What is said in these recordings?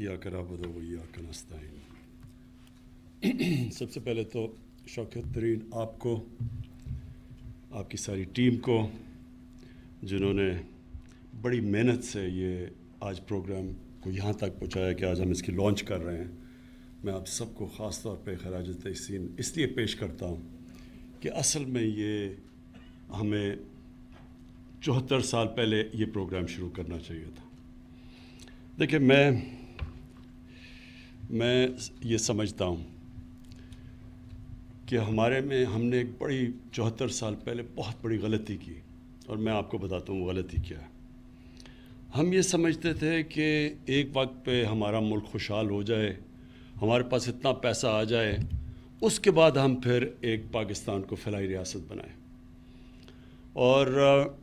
याकर आबद या नस्ताइन सबसे पहले तो शौकत तरीन आपको आपकी सारी टीम को जिन्होंने बड़ी मेहनत से ये आज प्रोग्राम को यहाँ तक पहुँचाया कि आज हम इसकी लॉन्च कर रहे हैं मैं आप सबको ख़ास तौर पर खराज तहसीन इसलिए पेश करता हूँ कि असल में ये हमें चौहत्तर साल पहले ये प्रोग्राम शुरू करना चाहिए था देखिए मैं मैं ये समझता हूँ कि हमारे में हमने एक बड़ी चौहत्तर साल पहले बहुत बड़ी गलती की और मैं आपको बताता हूँ गलती क्या है हम ये समझते थे कि एक वक्त पे हमारा मुल्क खुशहाल हो जाए हमारे पास इतना पैसा आ जाए उसके बाद हम फिर एक पाकिस्तान को फलाई रियासत बनाए और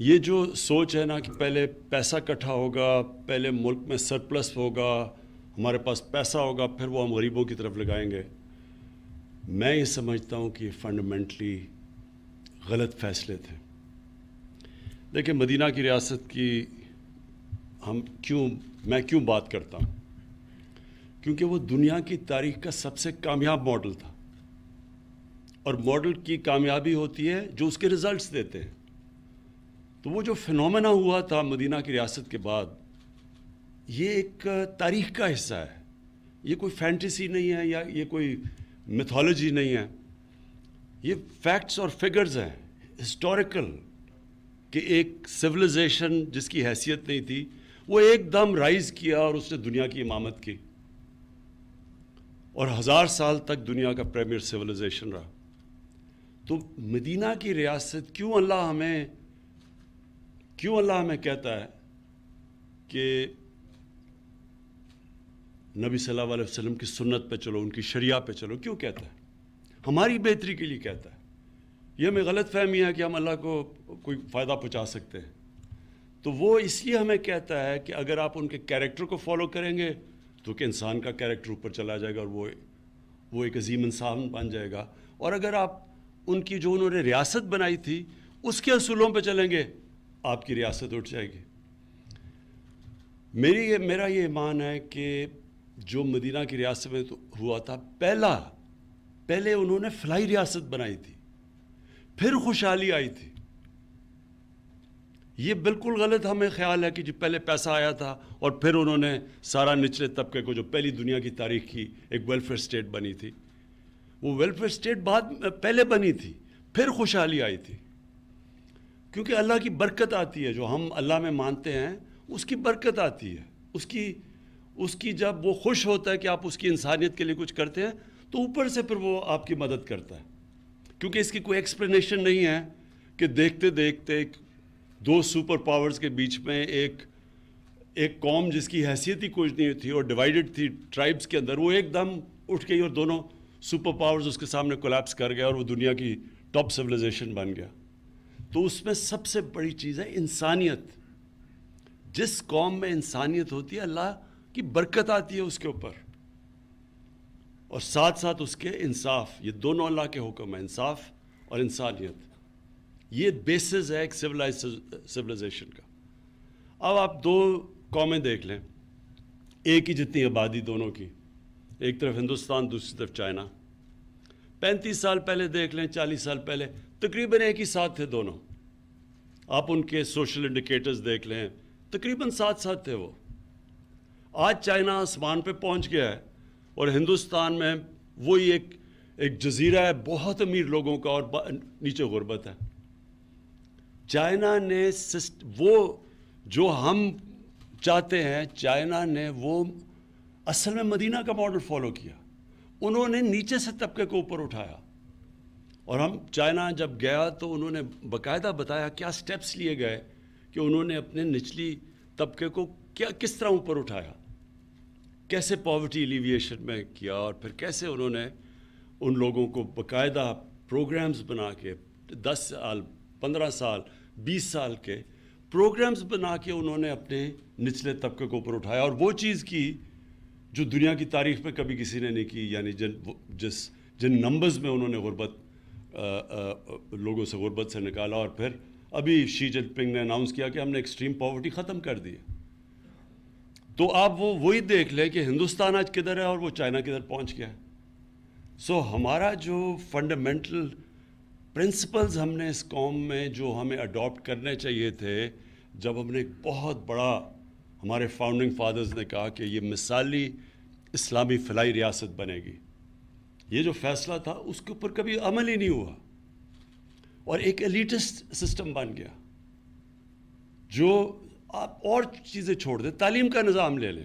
ये जो सोच है ना कि पहले पैसा इकट्ठा होगा पहले मुल्क में सरप्लस होगा हमारे पास पैसा होगा फिर वो हम गरीबों की तरफ लगाएंगे मैं ये समझता हूँ कि ये फंडामेंटली गलत फैसले थे देखिए मदीना की रियासत की हम क्यों मैं क्यों बात करता हूँ क्योंकि वो दुनिया की तारीख का सबसे कामयाब मॉडल था और मॉडल की कामयाबी होती है जो उसके रिज़ल्ट्स देते हैं तो वो जो फिनोमेना हुआ था मदीना की रियासत के बाद ये एक तारीख का हिस्सा है ये कोई फैंटेसी नहीं है या ये कोई मिथोलॉजी नहीं है ये फैक्ट्स और फिगर्स हैं हिस्टोरिकल कि एक सिविलाइजेशन जिसकी हैसियत नहीं थी वो एकदम राइज किया और उसने दुनिया की इमामत की और हज़ार साल तक दुनिया का प्रेमियर सिविलाइजेशन रहा तो मदीना की रियासत क्यों अल्लाह हमें क्यों अल्लाह हमें कहता है कि नबी सल्लल्लाहु अलैहि वसल्लम की सुन्नत पे चलो उनकी शरिया पे चलो क्यों कहता है हमारी बेहतरी के लिए कहता है यह हमें गलत फहमी है कि हम अल्लाह को कोई फ़ायदा पहुँचा सकते हैं तो वो इसलिए हमें कहता है कि अगर आप उनके कैरेक्टर को फॉलो करेंगे तो कि इंसान का कैरेक्टर ऊपर चला जाएगा और वो वो एक अजीम इंसान बन जाएगा और अगर आप उनकी जो उन्होंने रियासत बनाई थी उसके असूलों पर चलेंगे आपकी रियासत उठ जाएगी मेरी ये मेरा ये ईमान है कि जो मदीना की रियासत में तो हुआ था पहला पहले उन्होंने फलाई रियासत बनाई थी फिर खुशहाली आई थी ये बिल्कुल गलत हमें ख्याल है कि जो पहले पैसा आया था और फिर उन्होंने सारा निचले तबके को जो पहली दुनिया की तारीख की एक वेलफेयर स्टेट बनी थी वो वेलफेयर स्टेट बाद पहले बनी थी फिर खुशहाली आई थी क्योंकि अल्लाह की बरकत आती है जो हम अल्लाह में मानते हैं उसकी बरकत आती है उसकी उसकी जब वो खुश होता है कि आप उसकी इंसानियत के लिए कुछ करते हैं तो ऊपर से फिर वो आपकी मदद करता है क्योंकि इसकी कोई एक्सप्लेनेशन नहीं है कि देखते देखते दो सुपर पावर्स के बीच में एक एक कौम जिसकी हैसियत ही कुछ नहीं थी और डिवाइडेड थी ट्राइब्स के अंदर वो एकदम उठ गई और दोनों सुपर पावर्स उसके सामने कोलैप्स कर गए और वो दुनिया की टॉप सिविलाइजेशन बन गया तो उसमें सबसे बड़ी चीज़ है इंसानियत जिस कौम में इंसानियत होती है अल्लाह कि बरकत आती है उसके ऊपर और साथ साथ उसके इंसाफ ये दोनों अल्लाह के हुक्म है इंसाफ और इंसानियत ये बेसिस है एक सिविलाइज सिविलाइजेशन का अब आप दो कौमें देख लें एक ही जितनी आबादी दोनों की एक तरफ हिंदुस्तान दूसरी तरफ चाइना पैंतीस साल पहले देख लें चालीस साल पहले तकरीबन एक ही साथ थे दोनों आप उनके सोशल इंडिकेटर्स देख लें तकरीबन साथ साथ थे वो आज चाइना आसमान पे पहुंच गया है और हिंदुस्तान में वही एक एक जजीरा है बहुत अमीर लोगों का और नीचे गुर्बत है चाइना ने वो जो हम चाहते हैं चाइना ने वो असल में मदीना का मॉडल फॉलो किया उन्होंने नीचे से तबके को ऊपर उठाया और हम चाइना जब गया तो उन्होंने बकायदा बताया क्या स्टेप्स लिए गए कि उन्होंने अपने निचली तबके को क्या किस तरह ऊपर उठाया कैसे पॉवर्टी एलिविएशन में किया और फिर कैसे उन्होंने उन लोगों को बकायदा प्रोग्राम्स बना के दस साल पंद्रह साल बीस साल के प्रोग्राम्स बना के उन्होंने अपने निचले तबके को ऊपर उठाया और वो चीज़ की जो दुनिया की तारीख में कभी किसी ने नहीं की यानी जिन जिस जिन नंबर्स में उन्होंने गुरबत लोगों से गुरबत से निकाला और फिर अभी शी जिनपिंग ने अनाउंस किया कि हमने एक्सट्रीम पॉवर्टी ख़त्म कर दी है तो आप वो वही देख लें कि हिंदुस्तान आज किधर है और वो चाइना किधर पहुंच गया है सो so, हमारा जो फंडामेंटल प्रिंसिपल्स हमने इस कॉम में जो हमें अडॉप्ट करने चाहिए थे जब हमने बहुत बड़ा हमारे फाउंडिंग फादर्स ने कहा कि ये मिसाली इस्लामी फलाई रियासत बनेगी ये जो फैसला था उसके ऊपर कभी अमल ही नहीं हुआ और एक एलिटिस्ट सिस्टम बन गया जो आप और चीज़ें छोड़ दें तालीम का निज़ाम ले लें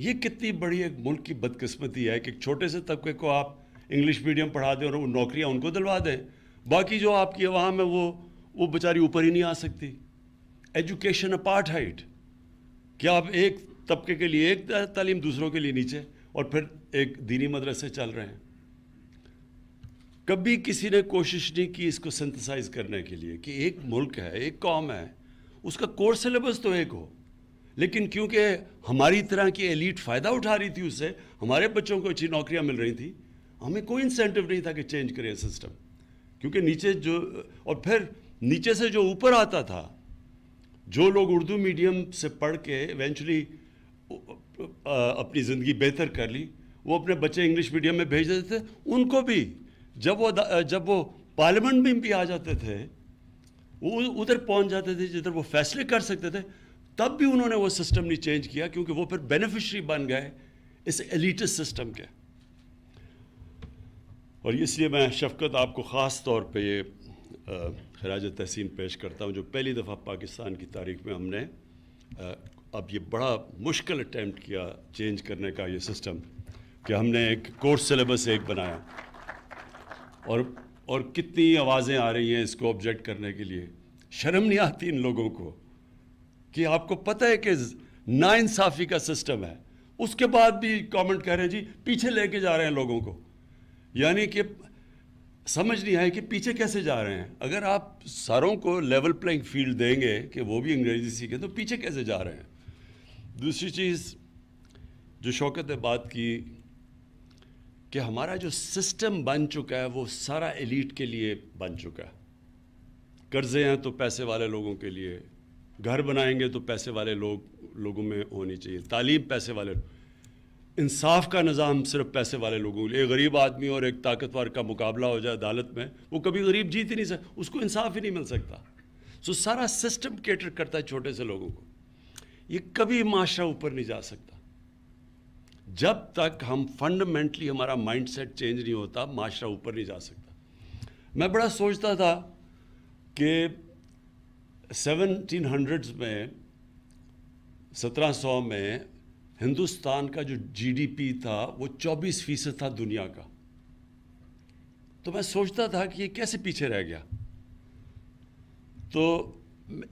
ये कितनी बड़ी एक मुल्क की बदकस्मती है कि छोटे से तबके को आप इंग्लिश मीडियम पढ़ा दें और वो नौकरियाँ उनको दिलवा दें बाकी जो आपकी आवाम है वो वो बेचारी ऊपर ही नहीं आ सकती एजुकेशन हाइट क्या आप एक तबके के लिए एक तालीम दूसरों के लिए नीचे और फिर एक दीनी मदरसे चल रहे हैं कभी किसी ने कोशिश नहीं की इसको सिंथेसाइज करने के लिए कि एक मुल्क है एक कौम है उसका कोर सिलेबस तो एक हो लेकिन क्योंकि हमारी तरह की एलिट फ़ायदा उठा रही थी उससे हमारे बच्चों को अच्छी नौकरियाँ मिल रही थी हमें कोई इंसेंटिव नहीं था कि चेंज करें सिस्टम क्योंकि नीचे जो और फिर नीचे से जो ऊपर आता था जो लोग उर्दू मीडियम से पढ़ के इवेंचुअली अपनी ज़िंदगी बेहतर कर ली वो अपने बच्चे इंग्लिश मीडियम में भेज देते थे उनको भी जब वो जब वो पार्लियामेंट में भी आ जाते थे वो उधर पहुंच जाते थे जिधर वो फैसले कर सकते थे तब भी उन्होंने वो सिस्टम नहीं चेंज किया क्योंकि वो फिर बेनिफिशरी बन गए इस एलिटस सिस्टम के और इसलिए मैं शफकत आपको ख़ास तौर पर ये खराज तहसीन पेश करता हूँ जो पहली दफ़ा पाकिस्तान की तारीख में हमने अब ये बड़ा मुश्किल अटैम्प्ट किया चेंज करने का ये सिस्टम कि हमने एक कोर्स सिलेबस एक बनाया और और कितनी आवाज़ें आ रही हैं इसको ऑब्जेक्ट करने के लिए शर्म नहीं आती इन लोगों को कि आपको पता है कि नाइंसाफ़ी का सिस्टम है उसके बाद भी कमेंट कह रहे हैं जी पीछे लेके जा रहे हैं लोगों को यानी कि समझ नहीं आए कि पीछे कैसे जा रहे हैं अगर आप सरों को लेवल प्लेइंग फील्ड देंगे कि वो भी अंग्रेज़ी सीखें तो पीछे कैसे जा रहे हैं दूसरी चीज़ जो शौकत ने बात की कि हमारा जो सिस्टम बन चुका है वो सारा एलिट के लिए बन चुका है कर्ज़े हैं तो पैसे वाले लोगों के लिए घर बनाएंगे तो पैसे वाले लोग लोगों में होनी चाहिए तालीम पैसे वाले इंसाफ का निज़ाम सिर्फ पैसे वाले लोगों के लिए गरीब आदमी और एक ताकतवर का मुकाबला हो जाए अदालत में वो कभी गरीब जीत ही नहीं सकता उसको इंसाफ ही नहीं मिल सकता सो सारा सिस्टम केटर करता है छोटे से लोगों को ये कभी माशरा ऊपर नहीं जा सकता जब तक हम फंडामेंटली हमारा माइंडसेट चेंज नहीं होता माशरा ऊपर नहीं जा सकता मैं बड़ा सोचता था कि सेवनटीन में सत्रह सौ में हिंदुस्तान का जो जीडीपी था वो चौबीस फीसद था दुनिया का तो मैं सोचता था कि ये कैसे पीछे रह गया तो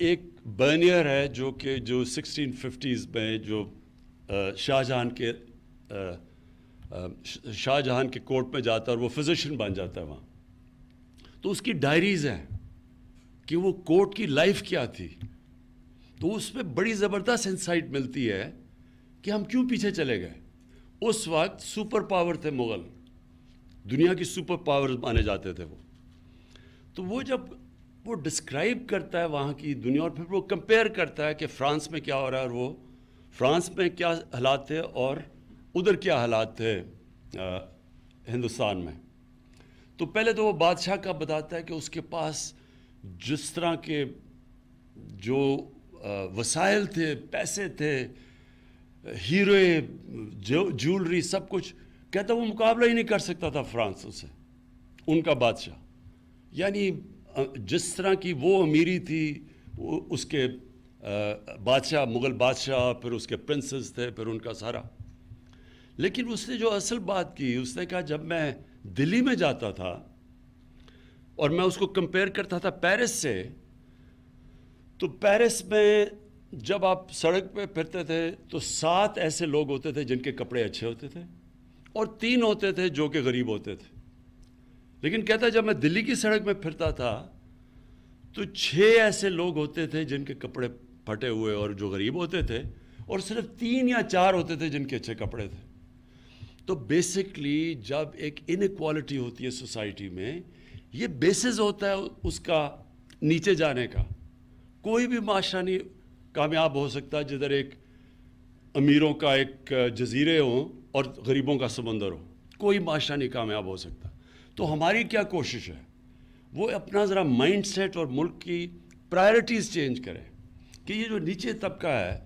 एक बर्नियर है जो कि जो सिक्सटीन फिफ्टीज़ में जो शाहजहान के शाहजहान के कोर्ट में जाता है और वो फिजिशियन बन जाता है वहाँ तो उसकी डायरीज़ हैं कि वो कोर्ट की लाइफ क्या थी तो उसमें बड़ी ज़बरदस्त इंसाइट मिलती है कि हम क्यों पीछे चले गए उस वक्त सुपर पावर थे मुग़ल दुनिया की सुपर पावर माने जाते थे वो तो वो जब वो डिस्क्राइब करता है वहाँ की दुनिया और फिर वो कंपेयर करता है कि फ्रांस में क्या हो रहा है और वो फ्रांस में क्या हालात थे और उधर क्या हालात थे आ, हिंदुस्तान में तो पहले तो वो बादशाह का बताता है कि उसके पास जिस तरह के जो वसाइल थे पैसे थे हीरे ज्वेलरी सब कुछ कहता वो मुकाबला ही नहीं कर सकता था फ्रांस से उनका बादशाह यानी जिस तरह की वो अमीरी थी उसके बादशाह मुग़ल बादशाह फिर उसके प्रिंसेस थे फिर उनका सारा लेकिन उसने जो असल बात की उसने कहा जब मैं दिल्ली में जाता था और मैं उसको कंपेयर करता था पेरिस से तो पेरिस में जब आप सड़क पे फिरते थे तो सात ऐसे लोग होते थे जिनके कपड़े अच्छे होते थे और तीन होते थे जो कि गरीब होते थे लेकिन कहता जब मैं दिल्ली की सड़क में फिरता था तो छः ऐसे लोग होते थे जिनके कपड़े फटे हुए और जो गरीब होते थे और सिर्फ तीन या चार होते थे जिनके अच्छे कपड़े थे तो बेसिकली जब एक इनक्वालिटी होती है सोसाइटी में ये बेसिस होता है उसका नीचे जाने का कोई भी माशरा नहीं कामयाब हो सकता जिधर एक अमीरों का एक जजीरे हो और गरीबों का समंदर हो कोई माशरा नहीं कामयाब हो सकता तो हमारी क्या कोशिश है वो अपना ज़रा माइंड सेट और मुल्क की प्रायोरिटीज़ चेंज करें कि ये जो नीचे तबका है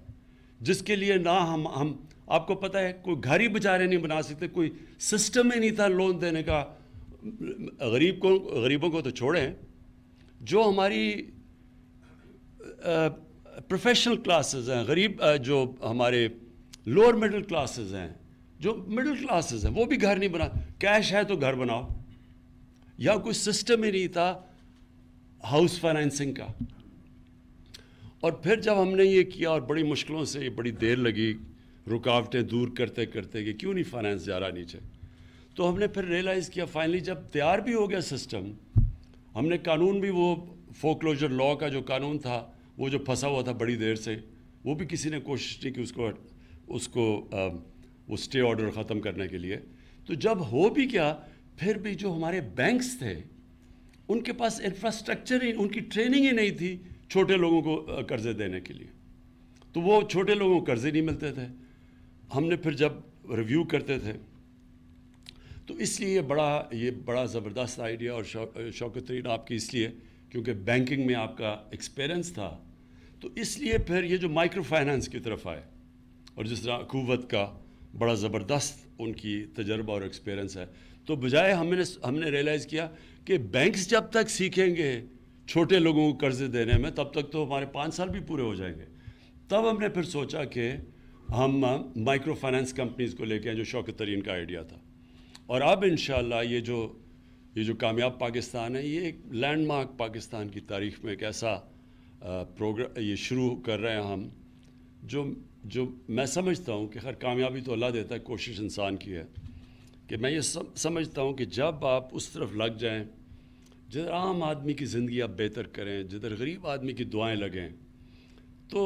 जिसके लिए ना हम हम आपको पता है कोई घर ही बेचारे नहीं बना सकते कोई सिस्टम ही नहीं था लोन देने का गरीब को गरीबों को तो छोड़ें जो हमारी प्रोफेशनल क्लासेस हैं गरीब जो हमारे लोअर मिडिल क्लासेस हैं जो मिडिल क्लासेस हैं वो भी घर नहीं बना कैश है तो घर बनाओ या कोई सिस्टम ही नहीं था हाउस फाइनेंसिंग का और फिर जब हमने ये किया और बड़ी मुश्किलों से बड़ी देर लगी रुकावटें दूर करते करते कि क्यों नहीं फाइनेंस जा रहा नीचे तो हमने फिर रियलाइज़ किया फाइनली जब तैयार भी हो गया सिस्टम हमने कानून भी वो फोकलोजर लॉ का जो कानून था वो जो फंसा हुआ था बड़ी देर से वो भी किसी ने कोशिश नहीं की उसको उसको वो स्टे ऑर्डर ख़त्म करने के लिए तो जब हो भी क्या फिर भी जो हमारे बैंक्स थे उनके पास इंफ्रास्ट्रक्चर ही उनकी ट्रेनिंग ही नहीं थी छोटे लोगों को कर्ज़े देने के लिए तो वो छोटे लोगों को कर्ज़े नहीं मिलते थे हमने फिर जब रिव्यू करते थे तो इसलिए ये बड़ा ये बड़ा ज़बरदस्त आइडिया और शौ, शौकत तरीन आपकी इसलिए क्योंकि बैंकिंग में आपका एक्सपीरियंस था तो इसलिए फिर ये जो माइक्रो फाइनेंस की तरफ आए और जिस तरह अकूवत का बड़ा ज़बरदस्त उनकी तजर्बा और एक्सपीरियंस है तो बजाय हमने हमने रियलाइज़ किया कि बैंक्स जब तक सीखेंगे छोटे लोगों को कर्ज़े देने में तब तक तो हमारे पाँच साल भी पूरे हो जाएंगे तब हमने फिर सोचा कि हम माइक्रो फाइनेंस कंपनीज़ को लेके आए जो शौकत तरीन का आइडिया था और अब इन ये जो ये जो कामयाब पाकिस्तान है ये एक लैंडमार्क पाकिस्तान की तारीख में एक ऐसा प्रोग्राम ये शुरू कर रहे हैं हम जो जो मैं समझता हूँ कि हर कामयाबी तो अल्लाह देता है कोशिश इंसान की है कि मैं ये सम, समझता हूँ कि जब आप उस तरफ लग जाएँ जिधर आम आदमी की ज़िंदगी आप बेहतर करें जिधर गरीब आदमी की दुआएँ लगें तो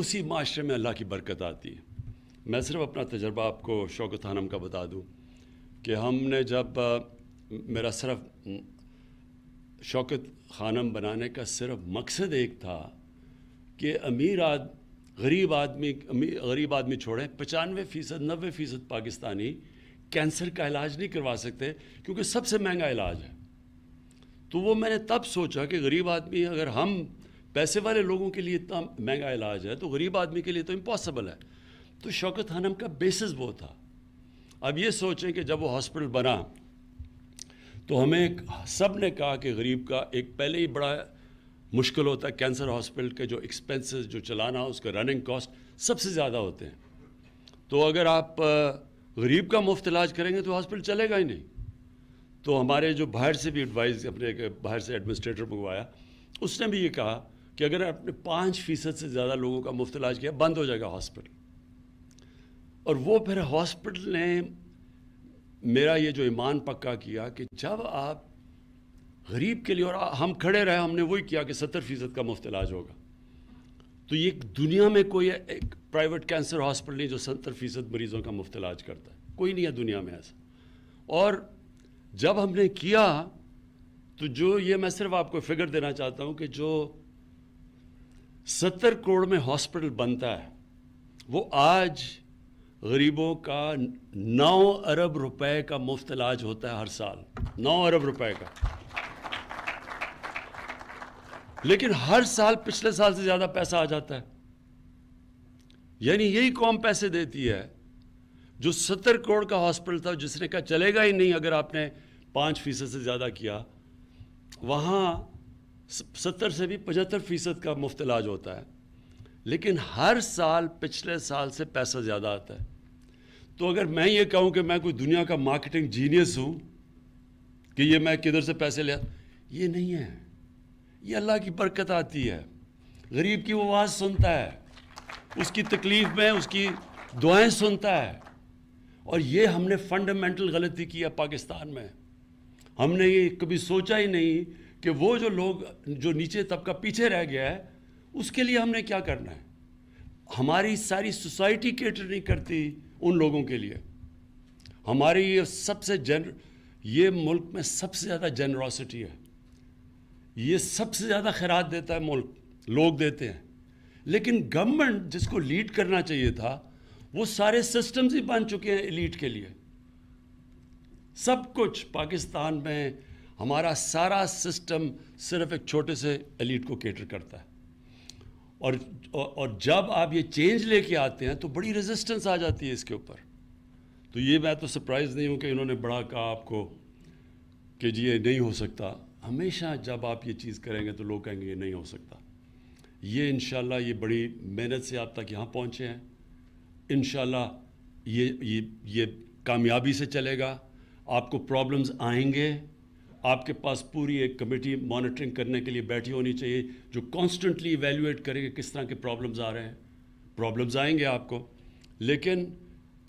उसी माशरे में अल्लाह की बरकत आती है मैं सिर्फ अपना तजर्बा आपको शौकत खानम का बता दूं कि हमने जब मेरा सिर्फ शौकत खानम बनाने का सिर्फ मकसद एक था कि अमीर आद गरीब आदमी गरीब आदमी छोड़ें पचानवे फ़ीसद नबे फ़ीसद पाकिस्तानी कैंसर का इलाज नहीं करवा सकते क्योंकि सबसे महंगा इलाज है तो वो मैंने तब सोचा कि गरीब आदमी अगर हम पैसे वाले लोगों के लिए इतना महंगा इलाज है तो गरीब आदमी के लिए तो इम्पॉसिबल है तो शौकत हनम का बेसिस वो था अब ये सोचें कि जब वो हॉस्पिटल बना तो हमें सब ने कहा कि गरीब का एक पहले ही बड़ा मुश्किल होता है कैंसर हॉस्पिटल के जो एक्सपेंसेस जो चलाना उसका रनिंग कॉस्ट सबसे ज़्यादा होते हैं तो अगर आप गरीब का मुफ्त इलाज करेंगे तो हॉस्पिटल चलेगा ही नहीं तो हमारे जो बाहर से भी एडवाइस अपने बाहर से एडमिनिस्ट्रेटर मंगवाया उसने भी ये कहा कि अगर आपने पाँच फ़ीसद से ज़्यादा लोगों का मुफ्त इलाज किया बंद हो जाएगा हॉस्पिटल और वो फिर हॉस्पिटल ने मेरा ये जो ईमान पक्का किया कि जब आप गरीब के लिए और हम खड़े रहे हमने वही किया कि सत्तर फ़ीसद का मुफ्त इलाज होगा तो ये दुनिया में कोई एक प्राइवेट कैंसर हॉस्पिटल नहीं जो सत्तर फ़ीसद मरीज़ों का मुफ्त इलाज करता है कोई नहीं है दुनिया में ऐसा और जब हमने किया तो जो ये मैं सिर्फ आपको फिगर देना चाहता हूँ कि जो सत्तर करोड़ में हॉस्पिटल बनता है वो आज गरीबों का नौ अरब रुपए का मुफ्त इलाज होता है हर साल नौ अरब रुपए का लेकिन हर साल पिछले साल से ज़्यादा पैसा आ जाता है यानी यही कौम पैसे देती है जो सत्तर करोड़ का हॉस्पिटल था जिसने कहा चलेगा ही नहीं अगर आपने पांच फीसद से ज़्यादा किया वहां सत्तर से भी पचहत्तर फ़ीसद का मुफ्त इलाज होता है लेकिन हर साल पिछले साल से पैसा ज़्यादा आता है तो अगर मैं ये कहूँ कि मैं कोई दुनिया का मार्केटिंग जीनियस हूँ कि ये मैं किधर से पैसे लिया ये नहीं है ये अल्लाह की बरकत आती है गरीब की वो आवाज़ सुनता है उसकी तकलीफ़ में उसकी दुआएं सुनता है और ये हमने फंडामेंटल गलती की है पाकिस्तान में हमने ये कभी सोचा ही नहीं कि वो जो लोग जो नीचे तबका पीछे रह गया है उसके लिए हमने क्या करना है हमारी सारी सोसाइटी केटर नहीं करती उन लोगों के लिए हमारी ये सबसे जन ये मुल्क में सबसे ज़्यादा जनरोसिटी है ये सबसे ज़्यादा खैरात देता है मुल्क लोग देते हैं लेकिन गवर्नमेंट जिसको लीड करना चाहिए था वो सारे सिस्टम्स ही बन चुके हैं एलीट के लिए सब कुछ पाकिस्तान में हमारा सारा सिस्टम सिर्फ एक छोटे से एलिट को केटर करता है और और जब आप ये चेंज लेके आते हैं तो बड़ी रेजिस्टेंस आ जाती है इसके ऊपर तो ये मैं तो सरप्राइज़ नहीं हूँ कि इन्होंने बड़ा कहा आपको कि जी ये नहीं हो सकता हमेशा जब आप ये चीज़ करेंगे तो लोग कहेंगे ये नहीं हो सकता ये इन ये बड़ी मेहनत से आप तक यहाँ पहुँचे हैं इन ये ये ये कामयाबी से चलेगा आपको प्रॉब्लम्स आएंगे आपके पास पूरी एक कमेटी मॉनिटरिंग करने के लिए बैठी होनी चाहिए जो कॉन्स्टेंटली इवेल्यूएट करेगी किस तरह के प्रॉब्लम्स आ रहे हैं प्रॉब्लम्स आएंगे आपको लेकिन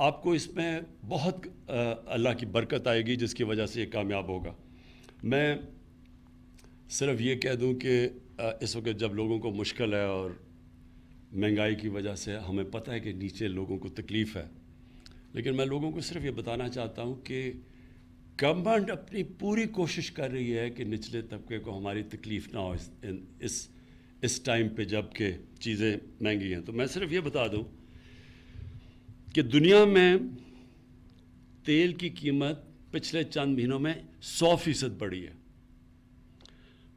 आपको इसमें बहुत अल्लाह की बरकत आएगी जिसकी वजह से ये कामयाब होगा मैं सिर्फ ये कह दूं कि इस वक्त जब लोगों को मुश्किल है और महंगाई की वजह से हमें पता है कि नीचे लोगों को तकलीफ़ है लेकिन मैं लोगों को सिर्फ ये बताना चाहता हूँ कि गवर्नमेंट अपनी पूरी कोशिश कर रही है कि निचले तबके को हमारी तकलीफ़ ना हो इस इस टाइम पे जब के चीज़ें महंगी हैं तो मैं सिर्फ ये बता दूं कि दुनिया में तेल की कीमत पिछले चंद महीनों में सौ फीसद बढ़ी है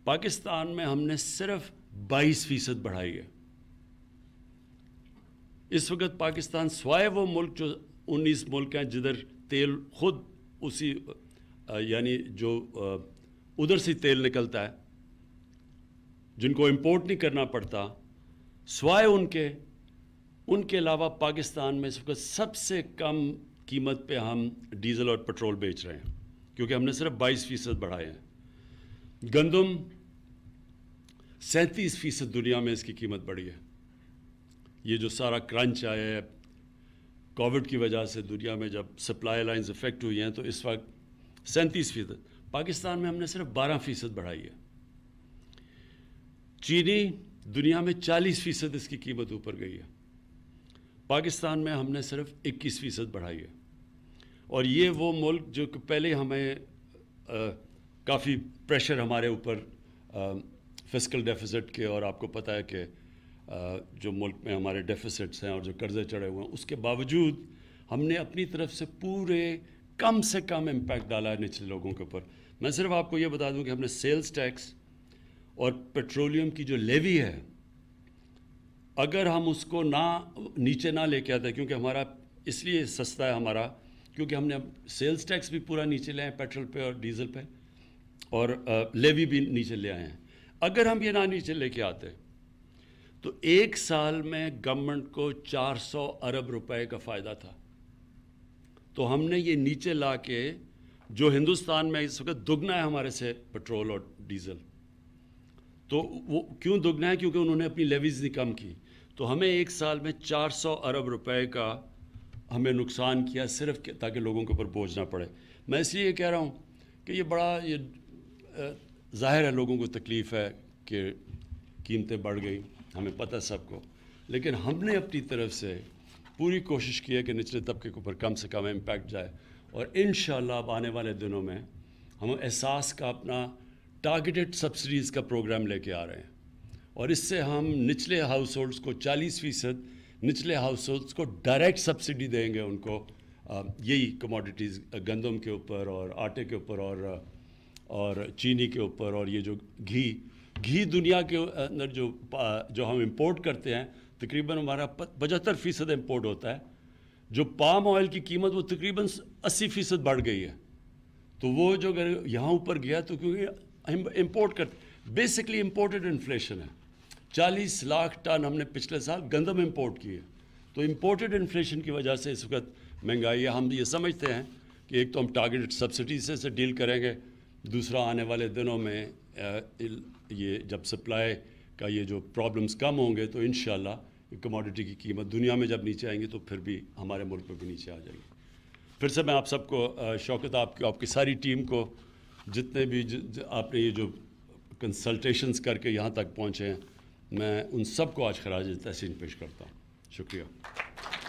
पाकिस्तान में हमने सिर्फ बाईस फीसद बढ़ाई है इस वक्त पाकिस्तान स्वाय वो मुल्क जो उन्नीस मुल्क हैं जिधर तेल खुद उसी यानी जो उधर से तेल निकलता है जिनको इम्पोर्ट नहीं करना पड़ता स्वाय उनके उनके अलावा पाकिस्तान में इस वक्त सबसे कम कीमत पे हम डीजल और पेट्रोल बेच रहे हैं क्योंकि हमने सिर्फ 22 फ़ीसद बढ़ाए हैं गंदम सैंतीस फ़ीसद दुनिया में इसकी कीमत बढ़ी है ये जो सारा क्रंच आया है कोविड की वजह से दुनिया में जब सप्लाई लाइंस इफ़ेक्ट हुई हैं तो इस वक्त सैंतीस फीसद पाकिस्तान में हमने सिर्फ बारह फीसद बढ़ाई है चीनी दुनिया में चालीस फीसद इसकी कीमत ऊपर गई है पाकिस्तान में हमने सिर्फ इक्कीस फीसद बढ़ाई है और ये वो मुल्क जो कि पहले हमें काफ़ी प्रेशर हमारे ऊपर फिजिकल डेफिसिट के और आपको पता है कि जो मुल्क में हमारे डेफिसिट्स हैं और जो कर्ज़े चढ़े हुए हैं उसके बावजूद हमने अपनी तरफ से पूरे कम से कम इम्पैक्ट डाला है निचले लोगों के ऊपर मैं सिर्फ आपको ये बता दूं कि हमने सेल्स टैक्स और पेट्रोलियम की जो लेवी है अगर हम उसको ना नीचे ना लेके आते क्योंकि हमारा इसलिए सस्ता है हमारा क्योंकि हमने अब सेल्स टैक्स भी पूरा नीचे ले है पेट्रोल पे और डीजल पे और लेवी भी नीचे ले आए हैं अगर हम ये ना नीचे लेके आते तो एक साल में गवर्नमेंट को 400 अरब रुपए का फ़ायदा था तो हमने ये नीचे ला के जो हिंदुस्तान में इस वक्त दुगना है हमारे से पेट्रोल और डीजल तो वो क्यों दुगना है क्योंकि उन्होंने अपनी लेवीज़ नहीं कम की तो हमें एक साल में 400 अरब रुपए का हमें नुकसान किया सिर्फ ताकि लोगों के ऊपर बोझ ना पड़े मैं इसलिए ये कह रहा हूँ कि ये बड़ा ये जाहिर है लोगों को तकलीफ़ है कि कीमतें बढ़ गई हमें पता सबको लेकिन हमने अपनी तरफ से पूरी कोशिश की है कि निचले तबके के ऊपर कम से कम इम्पैक्ट जाए और इन आने वाले दिनों में हम एहसास का अपना टारगेटेड सब्सिडीज़ का प्रोग्राम लेके आ रहे हैं और इससे हम निचले हाउस होल्ड्स को 40 फीसद निचले हाउस होल्ड्स को डायरेक्ट सब्सिडी देंगे उनको यही कमोडिटीज़ गंदम के ऊपर और आटे के ऊपर और और चीनी के ऊपर और ये जो घी घी दुनिया के अंदर जो जो हम इंपोर्ट करते हैं तकरीबन हमारा पचहत्तर फ़ीसद इम्पोर्ट होता है जो पाम ऑयल की कीमत वो तकरीबन अस्सी फ़ीसद बढ़ गई है तो वो जो अगर यहाँ ऊपर गया तो क्योंकि इम्पोर्ट कर बेसिकली इम्पोर्टेड इन्फ्लेशन है चालीस लाख टन हमने पिछले साल गंदम इम्पोर्ट की है तो इम्पोर्टेड इन्फ्लेशन की वजह से इस वक्त महंगाई है हम ये समझते हैं कि एक तो हम टारगेटेड सब्सिडी से, से डील करेंगे दूसरा आने वाले दिनों में ये जब सप्लाई का ये जो प्रॉब्लम्स कम होंगे तो इन कमोडिटी की कीमत दुनिया में जब नीचे आएंगी तो फिर भी हमारे मुल्क में भी नीचे आ जाएंगी फिर से मैं आप सबको शौकत आपकी आपकी सारी टीम को जितने भी ज, ज, आपने ये जो कंसल्टेशंस करके यहाँ तक पहुँचे हैं मैं उन सबको आज खराज तहसीन पेश करता हूँ शुक्रिया